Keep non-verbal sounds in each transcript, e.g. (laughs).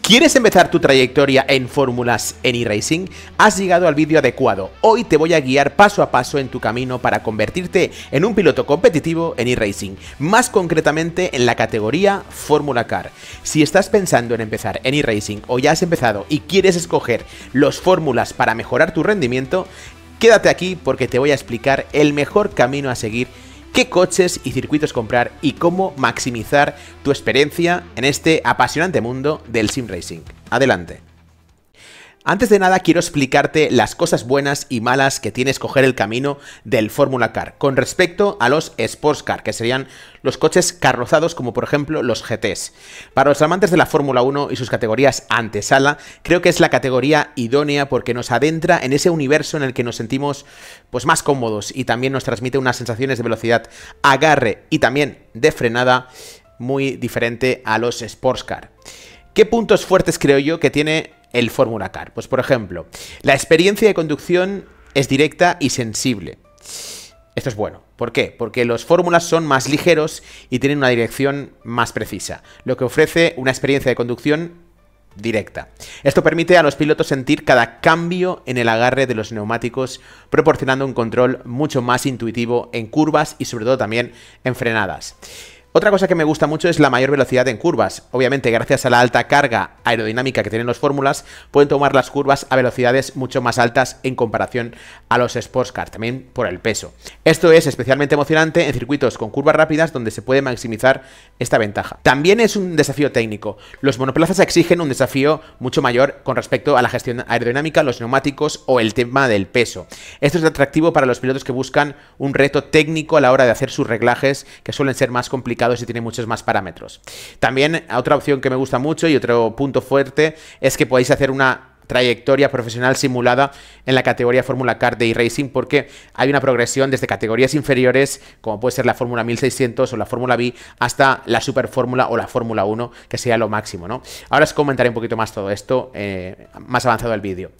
¿Quieres empezar tu trayectoria en fórmulas en e-racing? Has llegado al vídeo adecuado. Hoy te voy a guiar paso a paso en tu camino para convertirte en un piloto competitivo en e-racing, más concretamente en la categoría Fórmula Car. Si estás pensando en empezar en e-racing o ya has empezado y quieres escoger los fórmulas para mejorar tu rendimiento, quédate aquí porque te voy a explicar el mejor camino a seguir qué coches y circuitos comprar y cómo maximizar tu experiencia en este apasionante mundo del sim racing. Adelante. Antes de nada quiero explicarte las cosas buenas y malas que tiene escoger el camino del Fórmula Car con respecto a los Sports Car, que serían los coches carrozados como por ejemplo los GTs. Para los amantes de la Fórmula 1 y sus categorías antesala, creo que es la categoría idónea porque nos adentra en ese universo en el que nos sentimos pues más cómodos y también nos transmite unas sensaciones de velocidad, agarre y también de frenada muy diferente a los Sports Car. ¿Qué puntos fuertes creo yo que tiene el Fórmula Car. Pues por ejemplo, la experiencia de conducción es directa y sensible. Esto es bueno. ¿Por qué? Porque los fórmulas son más ligeros y tienen una dirección más precisa, lo que ofrece una experiencia de conducción directa. Esto permite a los pilotos sentir cada cambio en el agarre de los neumáticos, proporcionando un control mucho más intuitivo en curvas y sobre todo también en frenadas. Otra cosa que me gusta mucho es la mayor velocidad en curvas. Obviamente, gracias a la alta carga aerodinámica que tienen los fórmulas, pueden tomar las curvas a velocidades mucho más altas en comparación a los sports cars, también por el peso. Esto es especialmente emocionante en circuitos con curvas rápidas donde se puede maximizar esta ventaja. También es un desafío técnico. Los monoplazas exigen un desafío mucho mayor con respecto a la gestión aerodinámica, los neumáticos o el tema del peso. Esto es atractivo para los pilotos que buscan un reto técnico a la hora de hacer sus reglajes que suelen ser más complicados y si tiene muchos más parámetros. También otra opción que me gusta mucho y otro punto fuerte es que podéis hacer una trayectoria profesional simulada en la categoría Fórmula Card de Racing porque hay una progresión desde categorías inferiores como puede ser la Fórmula 1600 o la Fórmula B hasta la Super Fórmula o la Fórmula 1 que sea lo máximo, ¿no? Ahora os comentaré un poquito más todo esto eh, más avanzado el vídeo.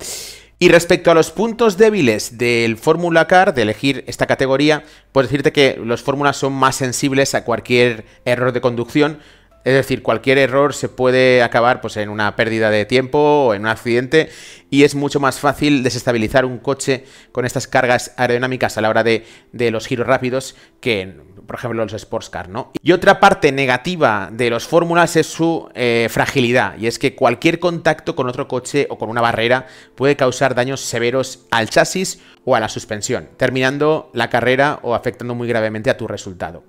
Y respecto a los puntos débiles del Fórmula Car, de elegir esta categoría, puedo decirte que los fórmulas son más sensibles a cualquier error de conducción, es decir, cualquier error se puede acabar pues, en una pérdida de tiempo o en un accidente y es mucho más fácil desestabilizar un coche con estas cargas aerodinámicas a la hora de, los giros rápidos que, por ejemplo, los sports car, ¿no? Y otra parte negativa de los fórmulas es su eh, fragilidad y es que cualquier contacto con otro coche o con una barrera puede causar daños severos al chasis o a la suspensión, terminando la carrera o afectando muy gravemente a tu resultado.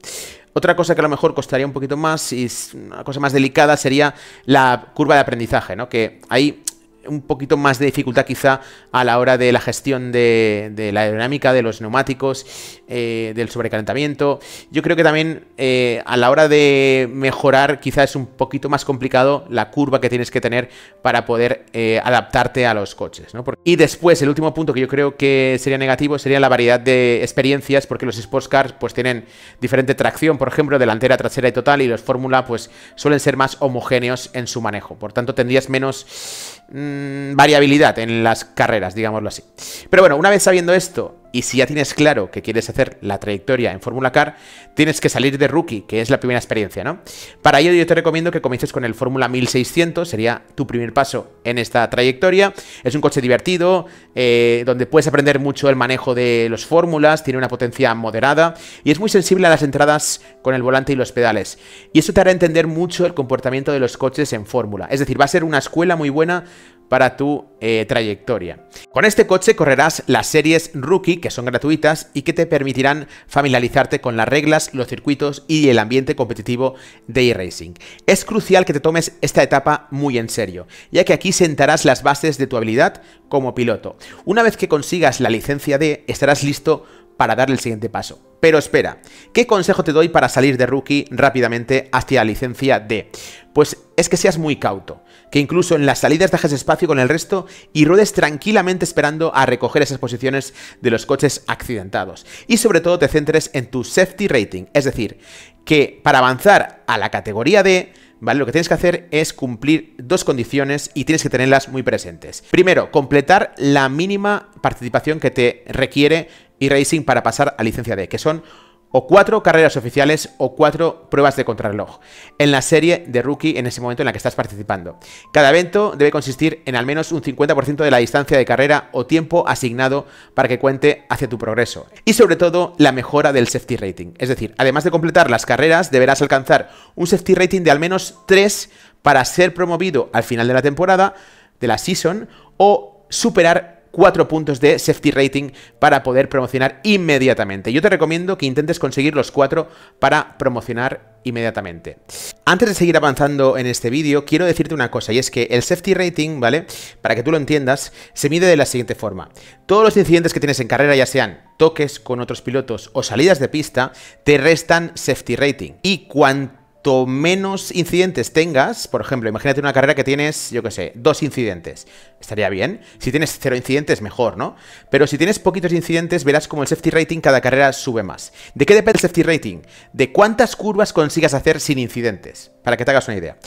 Otra cosa que a lo mejor costaría un poquito más y una cosa más delicada sería la curva de aprendizaje, ¿no? Que ahí un poquito más de dificultad quizá a la hora de la gestión de, la aerodinámica, de los neumáticos, eh, del sobrecalentamiento. Yo creo que también eh, a la hora de mejorar quizá es un poquito más complicado la curva que tienes que tener para poder eh, adaptarte a los coches. Y después, el último punto que yo creo que sería negativo sería la variedad de experiencias, porque los sports cars pues tienen diferente tracción, por ejemplo, delantera, trasera y total, y los Fórmula pues suelen ser más homogéneos en su manejo. Por tanto, tendrías menos Mm, variabilidad en las carreras, digámoslo así. Pero bueno, una vez sabiendo esto, y si ya tienes claro que quieres hacer la trayectoria en Fórmula Car, tienes que salir de rookie, que es la primera experiencia, ¿no? Para ello yo te recomiendo que comiences con el Fórmula 1600, sería tu primer paso en esta trayectoria. Es un coche divertido, eh, donde puedes aprender mucho el manejo de los fórmulas, tiene una potencia moderada y es muy sensible a las entradas con el volante y los pedales. Y eso te hará entender mucho el comportamiento de los coches en Fórmula. Es decir, va a ser una escuela muy buena para tu eh, trayectoria. Con este coche correrás las series Rookie, que son gratuitas y que te permitirán familiarizarte con las reglas, los circuitos y el ambiente competitivo de e-racing. Es crucial que te tomes esta etapa muy en serio, ya que aquí sentarás las bases de tu habilidad como piloto. Una vez que consigas la licencia D, estarás listo para dar el siguiente paso. Pero espera, ¿qué consejo te doy para salir de rookie rápidamente hacia licencia D? Pues es que seas muy cauto, que incluso en las salidas dejes espacio con el resto y ruedes tranquilamente esperando a recoger esas posiciones de los coches accidentados. Y sobre todo te centres en tu safety rating, es decir, que para avanzar a la categoría D ¿vale? Lo que tienes que hacer es cumplir dos condiciones y tienes que tenerlas muy presentes. Primero, completar la mínima participación que te requiere y racing para pasar a licencia D, que son o cuatro carreras oficiales o cuatro pruebas de contrarreloj en la serie de rookie en ese momento en la que estás participando. Cada evento debe consistir en al menos un 50% de la distancia de carrera o tiempo asignado para que cuente hacia tu progreso. Y sobre todo, la mejora del safety rating. Es decir, además de completar las carreras, deberás alcanzar un safety rating de al menos 3 para ser promovido al final de la temporada, de la season, o superar cuatro puntos de safety rating para poder promocionar inmediatamente. Yo te recomiendo que intentes conseguir los cuatro para promocionar inmediatamente. Antes de seguir avanzando en este vídeo, quiero decirte una cosa, y es que el safety rating, ¿vale? Para que tú lo entiendas, se mide de la siguiente forma. Todos los incidentes que tienes en carrera, ya sean toques con otros pilotos o salidas de pista, te restan safety rating. Y cuanto menos incidentes tengas, por ejemplo, imagínate una carrera que tienes, yo qué sé, dos incidentes. Estaría bien. Si tienes cero incidentes, mejor, ¿no? Pero si tienes poquitos incidentes, verás como el safety rating cada carrera sube más. ¿De qué depende el safety rating? De cuántas curvas consigas hacer sin incidentes. Para que te hagas una idea.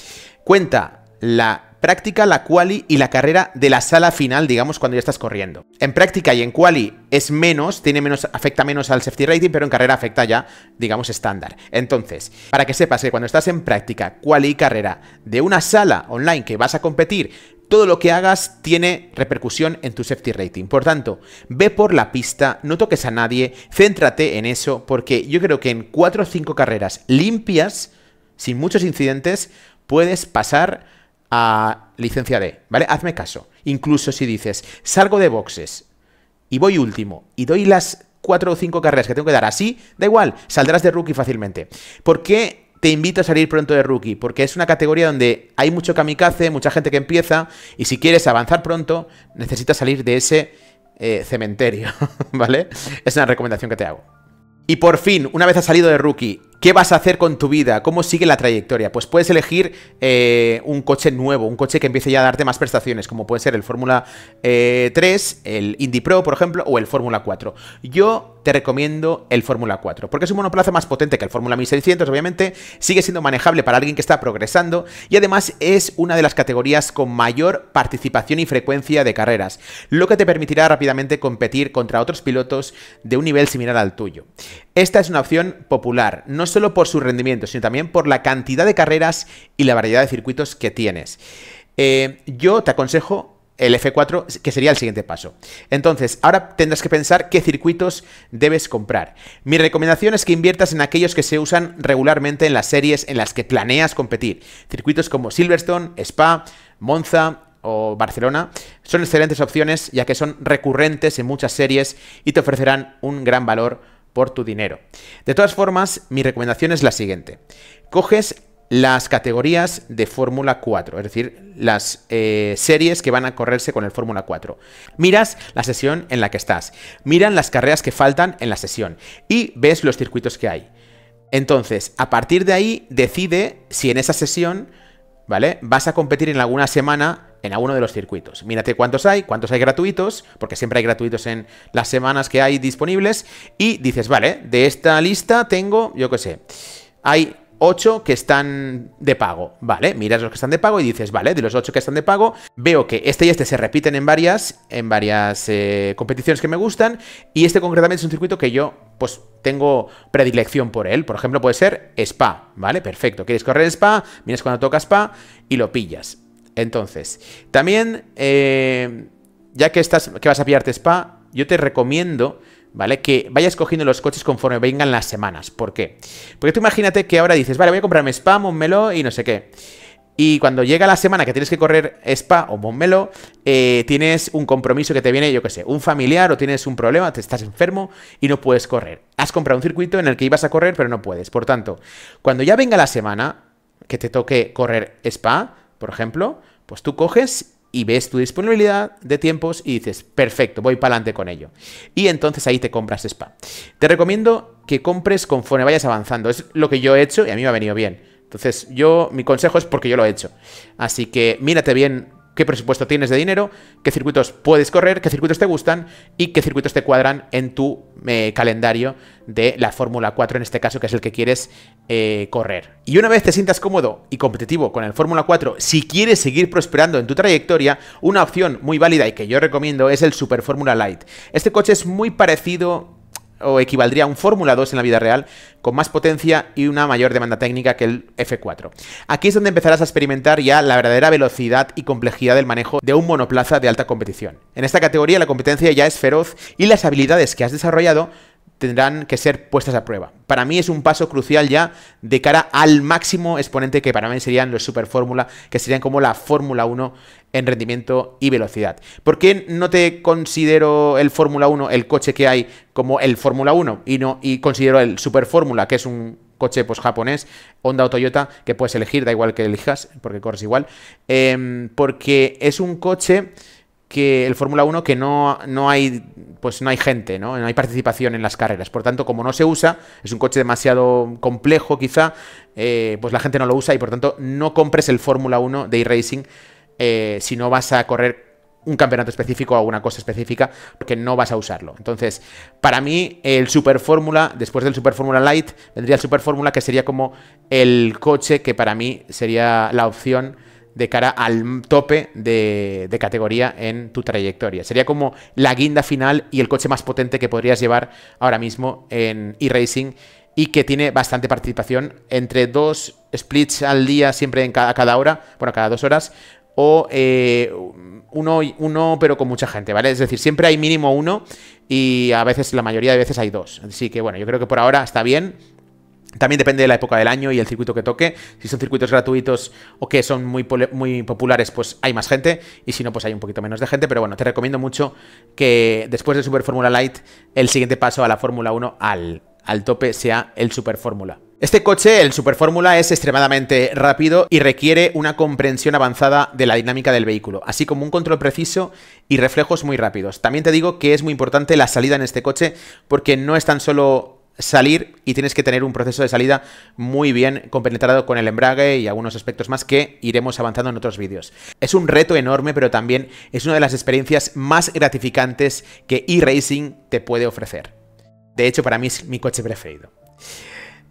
Cuenta la práctica, la quali y la carrera de la sala final, digamos, cuando ya estás corriendo. En práctica y en quali es menos, tiene menos, afecta menos al safety rating, pero en carrera afecta ya, digamos, estándar. Entonces, para que sepas que cuando estás en práctica, quali y carrera de una sala online que vas a competir, todo lo que hagas tiene repercusión en tu safety rating. Por tanto, ve por la pista, no toques a nadie, céntrate en eso, porque yo creo que en 4 o 5 carreras limpias, sin muchos incidentes, puedes pasar a licencia D, ¿vale? Hazme caso. Incluso si dices, salgo de boxes y voy último y doy las cuatro o cinco carreras que tengo que dar así, da igual, saldrás de rookie fácilmente. ¿Por qué te invito a salir pronto de rookie? Porque es una categoría donde hay mucho kamikaze, mucha gente que empieza y si quieres avanzar pronto, necesitas salir de ese eh, cementerio, (laughs) ¿vale? Es una recomendación que te hago. Y por fin, una vez has salido de rookie ¿Qué vas a hacer con tu vida? ¿Cómo sigue la trayectoria? Pues puedes elegir eh, un coche nuevo, un coche que empiece ya a darte más prestaciones, como puede ser el Fórmula 3, eh, el Indy Pro, por ejemplo, o el Fórmula 4. Yo te recomiendo el Fórmula 4, porque es un monoplaza más potente que el Fórmula 1600, obviamente, sigue siendo manejable para alguien que está progresando y además es una de las categorías con mayor participación y frecuencia de carreras, lo que te permitirá rápidamente competir contra otros pilotos de un nivel similar al tuyo. Esta es una opción popular, no solo por su rendimiento, sino también por la cantidad de carreras y la variedad de circuitos que tienes. Eh, yo te aconsejo el F4, que sería el siguiente paso. Entonces, ahora tendrás que pensar qué circuitos debes comprar. Mi recomendación es que inviertas en aquellos que se usan regularmente en las series en las que planeas competir. Circuitos como Silverstone, Spa, Monza o Barcelona son excelentes opciones ya que son recurrentes en muchas series y te ofrecerán un gran valor por tu dinero. De todas formas, mi recomendación es la siguiente. Coges las categorías de Fórmula 4, es decir, las eh, series que van a correrse con el Fórmula 4. Miras la sesión en la que estás, miran las carreras que faltan en la sesión y ves los circuitos que hay. Entonces, a partir de ahí, decide si en esa sesión, ¿vale? Vas a competir en alguna semana en alguno de los circuitos. Mírate cuántos hay, cuántos hay gratuitos, porque siempre hay gratuitos en las semanas que hay disponibles. Y dices, vale, de esta lista tengo, yo qué sé, hay 8 que están de pago, ¿vale? Miras los que están de pago y dices, vale, de los 8 que están de pago, veo que este y este se repiten en varias, en varias eh, competiciones que me gustan, y este concretamente es un circuito que yo, pues, tengo predilección por él. Por ejemplo, puede ser Spa, ¿vale? Perfecto, quieres correr Spa, miras cuando toca Spa y lo pillas. Entonces, también, eh, ya que, estás, que vas a pillarte spa, yo te recomiendo, ¿vale? Que vayas cogiendo los coches conforme vengan las semanas. ¿Por qué? Porque tú imagínate que ahora dices, vale, voy a comprarme spa, monmelo y no sé qué. Y cuando llega la semana que tienes que correr Spa o monmelo, eh, tienes un compromiso que te viene, yo qué sé, un familiar o tienes un problema, te estás enfermo y no puedes correr. Has comprado un circuito en el que ibas a correr pero no puedes. Por tanto, cuando ya venga la semana que te toque correr Spa, por ejemplo, pues tú coges y ves tu disponibilidad de tiempos y dices, perfecto, voy para adelante con ello. Y entonces ahí te compras spa. Te recomiendo que compres conforme vayas avanzando. Es lo que yo he hecho y a mí me ha venido bien. Entonces, yo, mi consejo es porque yo lo he hecho. Así que mírate bien qué presupuesto tienes de dinero, qué circuitos puedes correr, qué circuitos te gustan y qué circuitos te cuadran en tu eh, calendario de la Fórmula 4, en este caso, que es el que quieres eh, correr. Y una vez te sientas cómodo y competitivo con el Fórmula 4, si quieres seguir prosperando en tu trayectoria, una opción muy válida y que yo recomiendo es el Super Fórmula Light. Este coche es muy parecido o equivaldría a un Fórmula 2 en la vida real, con más potencia y una mayor demanda técnica que el F4. Aquí es donde empezarás a experimentar ya la verdadera velocidad y complejidad del manejo de un monoplaza de alta competición. En esta categoría la competencia ya es feroz y las habilidades que has desarrollado tendrán que ser puestas a prueba. Para mí es un paso crucial ya de cara al máximo exponente que para mí serían los Super Fórmula, que serían como la Fórmula 1 en rendimiento y velocidad. ¿Por qué no te considero el Fórmula 1, el coche que hay, como el Fórmula 1 y no y considero el Super Fórmula, que es un coche pues, japonés, Honda o Toyota, que puedes elegir, da igual que elijas, porque corres igual, eh, porque es un coche que el Fórmula 1 que no, no hay pues no hay gente, ¿no? ¿no? hay participación en las carreras. Por tanto, como no se usa, es un coche demasiado complejo quizá, eh, pues la gente no lo usa y por tanto no compres el Fórmula 1 de iRacing eh, si no vas a correr un campeonato específico o una cosa específica porque no vas a usarlo. Entonces, para mí el Super Fórmula, después del Super Fórmula Light, vendría el Super Fórmula que sería como el coche que para mí sería la opción de cara al tope de, categoría en tu trayectoria. Sería como la guinda final y el coche más potente que podrías llevar ahora mismo en e-racing y que tiene bastante participación entre dos splits al día, siempre en cada, hora, bueno, cada dos horas, o eh, uno, uno, pero con mucha gente, ¿vale? Es decir, siempre hay mínimo uno y a veces, la mayoría de veces hay dos. Así que bueno, yo creo que por ahora está bien. También depende de la época del año y el circuito que toque. Si son circuitos gratuitos o que son muy, muy populares, pues hay más gente. Y si no, pues hay un poquito menos de gente. Pero bueno, te recomiendo mucho que después de Super Fórmula Light, el siguiente paso a la Fórmula 1 al, al tope sea el Super Fórmula. Este coche, el Super Fórmula, es extremadamente rápido y requiere una comprensión avanzada de la dinámica del vehículo, así como un control preciso y reflejos muy rápidos. También te digo que es muy importante la salida en este coche porque no es tan solo salir y tienes que tener un proceso de salida muy bien compenetrado con el embrague y algunos aspectos más que iremos avanzando en otros vídeos. Es un reto enorme, pero también es una de las experiencias más gratificantes que e-Racing te puede ofrecer. De hecho, para mí es mi coche preferido.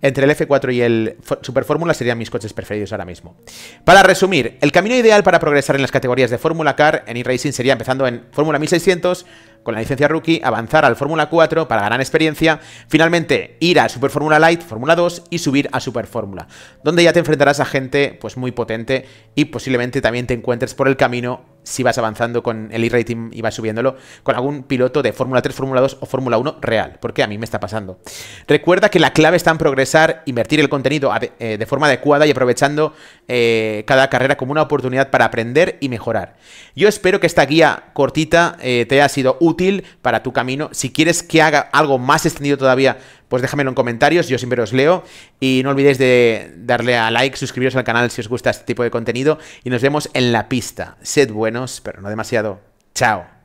Entre el F4 y el Super Fórmula serían mis coches preferidos ahora mismo. Para resumir, el camino ideal para progresar en las categorías de Fórmula Car en E-Racing sería empezando en Fórmula 1600, con la licencia rookie, avanzar al Fórmula 4 para ganar experiencia, finalmente ir a Super Fórmula Light, Fórmula 2 y subir a Super Fórmula, donde ya te enfrentarás a gente pues muy potente y posiblemente también te encuentres por el camino si vas avanzando con el e-rating y vas subiéndolo, con algún piloto de Fórmula 3, Fórmula 2 o Fórmula 1 real, porque a mí me está pasando. Recuerda que la clave está en progresar, invertir el contenido eh, de forma adecuada y aprovechando eh, cada carrera como una oportunidad para aprender y mejorar. Yo espero que esta guía cortita eh, te haya sido útil para tu camino. Si quieres que haga algo más extendido todavía, pues déjamelo en comentarios, yo siempre os leo. Y no olvidéis de darle a like, suscribiros al canal si os gusta este tipo de contenido. Y nos vemos en la pista. Sed buenos, pero no demasiado. Chao.